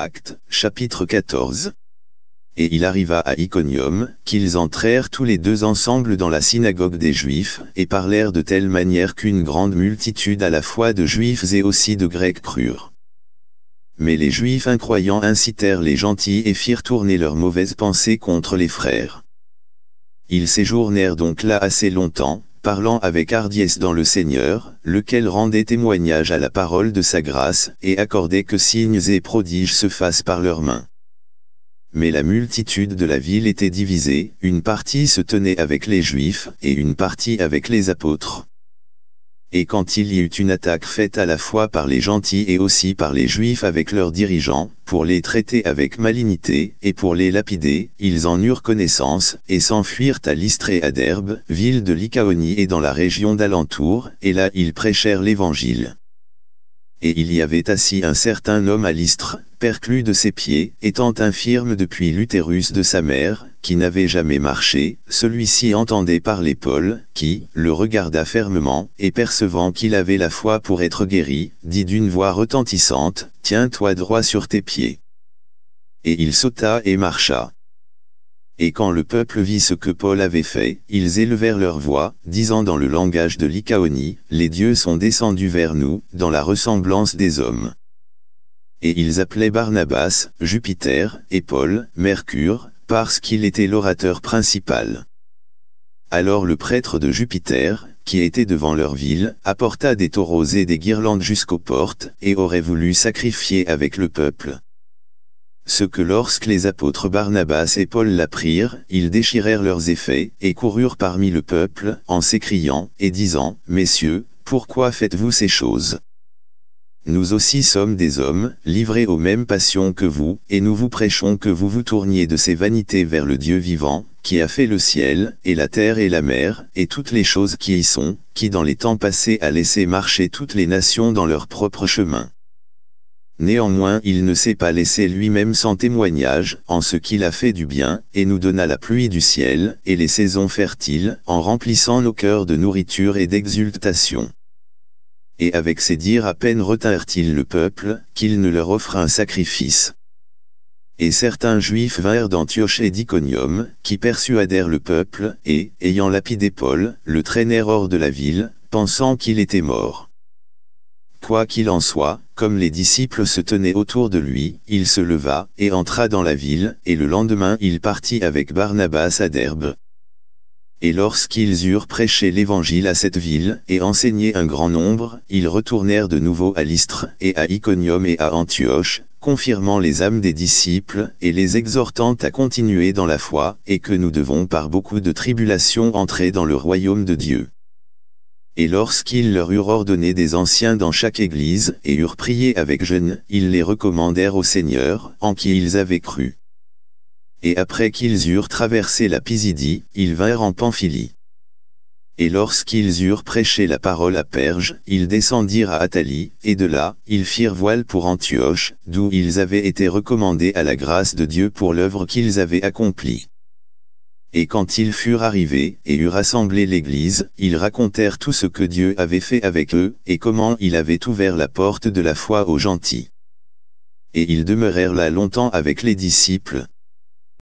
Actes, chapitre 14. Et il arriva à Iconium, qu'ils entrèrent tous les deux ensemble dans la synagogue des Juifs, et parlèrent de telle manière qu'une grande multitude à la fois de Juifs et aussi de Grecs crurent. Mais les Juifs incroyants incitèrent les gentils et firent tourner leurs mauvaises pensées contre les frères. Ils séjournèrent donc là assez longtemps, parlant avec hardiesse dans le Seigneur, lequel rendait témoignage à la parole de sa grâce, et accordait que signes et prodiges se fassent par leurs mains. Mais la multitude de la ville était divisée, une partie se tenait avec les Juifs, et une partie avec les apôtres et quand il y eut une attaque faite à la fois par les gentils et aussi par les juifs avec leurs dirigeants, pour les traiter avec malignité, et pour les lapider, ils en eurent connaissance, et s'enfuirent à et à Derbe, ville de Lycaonie et dans la région d'alentour, et là ils prêchèrent l'évangile et il y avait assis un certain homme à l'istre, perclus de ses pieds, étant infirme depuis l'utérus de sa mère, qui n'avait jamais marché, celui-ci entendait par l'épaule, qui, le regarda fermement, et percevant qu'il avait la foi pour être guéri, dit d'une voix retentissante, « Tiens-toi droit sur tes pieds !» Et il sauta et marcha et quand le peuple vit ce que Paul avait fait, ils élevèrent leur voix, disant dans le langage de Lycaonie les dieux sont descendus vers nous, dans la ressemblance des hommes. Et ils appelaient Barnabas, Jupiter, et Paul, Mercure, parce qu'il était l'orateur principal. Alors le prêtre de Jupiter, qui était devant leur ville, apporta des taureaux et des guirlandes jusqu'aux portes, et aurait voulu sacrifier avec le peuple ce que lorsque les apôtres Barnabas et Paul l'apprirent, ils déchirèrent leurs effets, et coururent parmi le peuple, en s'écriant, et disant, « Messieurs, pourquoi faites-vous ces choses Nous aussi sommes des hommes, livrés aux mêmes passions que vous, et nous vous prêchons que vous vous tourniez de ces vanités vers le Dieu vivant, qui a fait le ciel, et la terre et la mer, et toutes les choses qui y sont, qui dans les temps passés a laissé marcher toutes les nations dans leur propre chemin. » Néanmoins il ne s'est pas laissé lui-même sans témoignage, en ce qu'il a fait du bien, et nous donna la pluie du ciel, et les saisons fertiles, en remplissant nos cœurs de nourriture et d'exultation. Et avec ces dires à peine retinrent-ils le peuple, qu'il ne leur offre un sacrifice. Et certains juifs vinrent d'Antioche et d'Iconium, qui persuadèrent le peuple, et, ayant lapidé Paul, le traînèrent hors de la ville, pensant qu'il était mort. Quoi qu'il en soit, comme les disciples se tenaient autour de lui, il se leva, et entra dans la ville, et le lendemain il partit avec Barnabas à Derbe. Et lorsqu'ils eurent prêché l'évangile à cette ville, et enseigné un grand nombre, ils retournèrent de nouveau à Lystre, et à Iconium et à Antioche, confirmant les âmes des disciples, et les exhortant à continuer dans la foi, et que nous devons par beaucoup de tribulations entrer dans le royaume de Dieu et lorsqu'ils leur eurent ordonné des anciens dans chaque église, et eurent prié avec jeûne, ils les recommandèrent au Seigneur, en qui ils avaient cru. Et après qu'ils eurent traversé la Pisidie, ils vinrent en Pamphylie. Et lorsqu'ils eurent prêché la parole à Perge, ils descendirent à Athalie, et de là, ils firent voile pour Antioche, d'où ils avaient été recommandés à la grâce de Dieu pour l'œuvre qu'ils avaient accomplie. Et quand ils furent arrivés et eurent rassemblé l'Église, ils racontèrent tout ce que Dieu avait fait avec eux, et comment il avait ouvert la porte de la foi aux gentils. Et ils demeurèrent là longtemps avec les disciples.